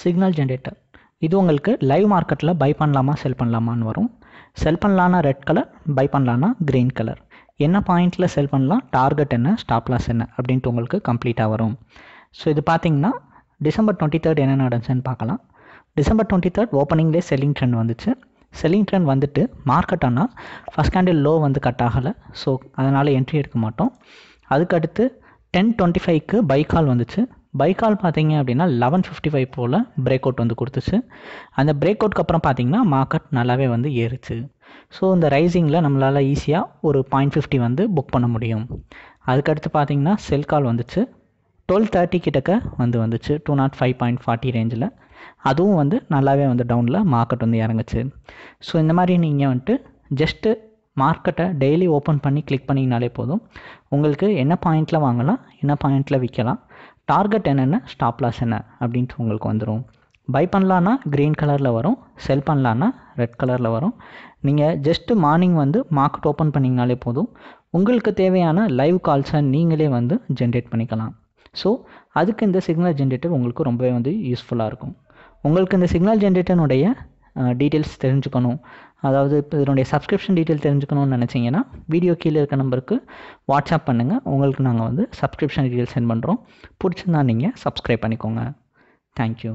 signal generator இது உங்களுக்கு live மார்க்கெட்டில் பை பண்ணலாமா செல் பண்ணலாமான்னு வரும் செல் பண்ணலான்னா ரெட் கலர் பை பண்ணலான்னா க்ரீன் கலர் என்ன பாயிண்ட்டில் செல் பண்ணலாம் டார்கெட் என்ன ஸ்டாப் லாஸ் என்ன அப்படின்ட்டு உங்களுக்கு கம்ப்ளீட்டாக வரும் ஸோ இது பார்த்தீங்கன்னா டிசம்பர் டுவெண்ட்டி தேர்ட் என்ன நடந்துச்சுன்னு பார்க்கலாம் டிசம்பர் டுவெண்ட்டி தேர்ட் ஓப்பனிங்லேயே செல்லிங் ட்ரெண்ட் வந்துச்சு செல்லிங் ட்ரெண்ட் வந்துட்டு மார்க்கெட் ஆனால் ஃபஸ்ட் கேண்டில் லோ வந்து கட் ஆகலை ஸோ அதனால் என்ட்ரி எடுக்க மாட்டோம் அதுக்கடுத்து டென் டுவெண்ட்டி ஃபைவ்க்கு பைக் கால் வந்துச்சு பைக்கால் பார்த்தீங்க அப்படின்னா லெவன் ஃபிஃப்டி ஃபைவ் போல் பிரேக் அவுட் வந்து கொடுத்துச்சு அந்த பிரேக் அவுட்க்கு அப்புறம் பார்த்தீங்கன்னா மார்க்கெட் நல்லாவே வந்து ஏறுச்சு ஸோ இந்த ரைசிங்கில் நம்மளால் ஈஸியாக ஒரு பாயிண்ட் ஃபிஃப்டி வந்து புக் பண்ண முடியும் அதுக்கடுத்து பார்த்தீங்கன்னா செல் கால் வந்துச்சு டுவெல் தேர்ட்டி கிட்டக்க வந்து வந்துச்சு two naught five point forty ரேஞ்சில் அதுவும் வந்து நல்லாவே வந்து டவுனில் மார்க்கெட் வந்து இறங்குச்சு ஸோ இந்த மாதிரி நீங்கள் வந்துட்டு ஜஸ்ட்டு மார்க்கெட்டை டெய்லி ஓப்பன் பண்ணி கிளிக் பண்ணிங்கனாலே போதும் உங்களுக்கு என்ன பாயிண்டில் வாங்கலாம் என்ன பாயிண்டில் விற்கலாம் டார்கெட் என்னென்ன ஸ்டாப் லாஸ் என்ன அப்படின்ட்டு உங்களுக்கு வந்துடும் பை பண்ணலான்னா க்ரீன் கலரில் வரும் செல் பண்ணலான்னா ரெட் கலரில் வரும் நீங்கள் ஜஸ்ட்டு மார்னிங் வந்து மார்க்கெட் ஓப்பன் பண்ணிங்கனாலே போதும் உங்களுக்கு தேவையான லைவ் கால்ஸை நீங்களே வந்து ஜென்ரேட் பண்ணிக்கலாம் ஸோ அதுக்கு இந்த சிக்னல் ஜென்ரேட்டர் உங்களுக்கு ரொம்பவே வந்து யூஸ்ஃபுல்லாக இருக்கும் உங்களுக்கு இந்த சிக்னல் ஜென்ரேட்டனுடைய டீட்டெயில்ஸ் தெரிஞ்சுக்கணும் அதாவது இப்போ இதனுடைய சப்ஸ்கிரிப்ஷன் டீட்டெயில் தெரிஞ்சுக்கணும்னு நினச்சிங்கன்னா வீடியோ கீழே இருக்க நம்பருக்கு வாட்ஸ்அப் பண்ணுங்கள் உங்களுக்கு நாங்கள் வந்து சப்ஸ்கிரிப்ஷன் டீட்டெயில் சென்ட் பண்ணுறோம் பிடிச்சிருந்தா நீங்கள் சப்ஸ்கிரைப் பண்ணிக்கோங்க தேங்க்யூ